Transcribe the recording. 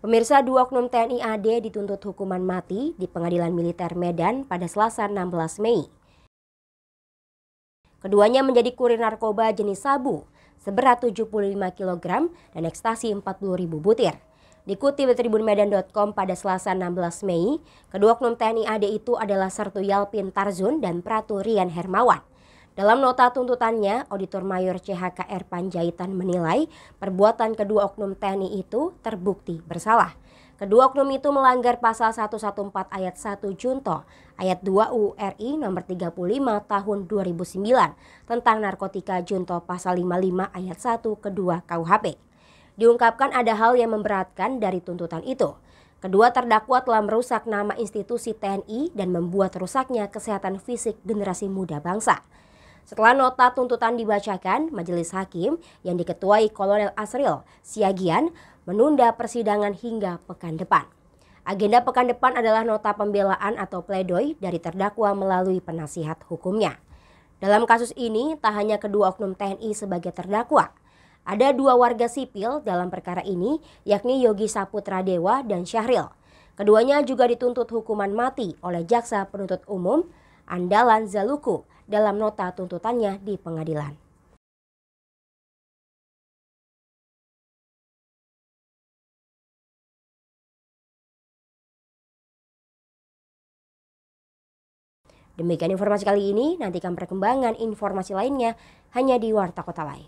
Pemirsa dua oknum TNI AD dituntut hukuman mati di Pengadilan Militer Medan pada Selasa 16 Mei. Keduanya menjadi kurir narkoba jenis sabu seberat 75 kg dan ekstasi ribu butir. Dikutip Tribun tribunmedan.com pada Selasa 16 Mei, kedua oknum TNI AD itu adalah Sertu Yalpin Pintarzun dan Pratu Rian Hermawan. Dalam nota tuntutannya, Auditor Mayor CHKR Panjaitan menilai perbuatan kedua oknum TNI itu terbukti bersalah. Kedua oknum itu melanggar pasal 114 ayat 1 Junto, ayat 2 URI nomor 35 tahun 2009 tentang narkotika Junto pasal 55 ayat 1 kedua KUHP. Diungkapkan ada hal yang memberatkan dari tuntutan itu. Kedua terdakwa telah merusak nama institusi TNI dan membuat rusaknya kesehatan fisik generasi muda bangsa. Setelah nota tuntutan dibacakan, Majelis Hakim yang diketuai Kolonel Asril Siagian menunda persidangan hingga pekan depan. Agenda pekan depan adalah nota pembelaan atau pledoi dari terdakwa melalui penasihat hukumnya. Dalam kasus ini, tak hanya kedua oknum TNI sebagai terdakwa, ada dua warga sipil dalam perkara ini, yakni Yogi Saputra Dewa dan Syahril. Keduanya juga dituntut hukuman mati oleh jaksa penuntut umum andalan Zaluku dalam nota tuntutannya di pengadilan. Demikian informasi kali ini, nantikan perkembangan informasi lainnya hanya di Warta Kota Live.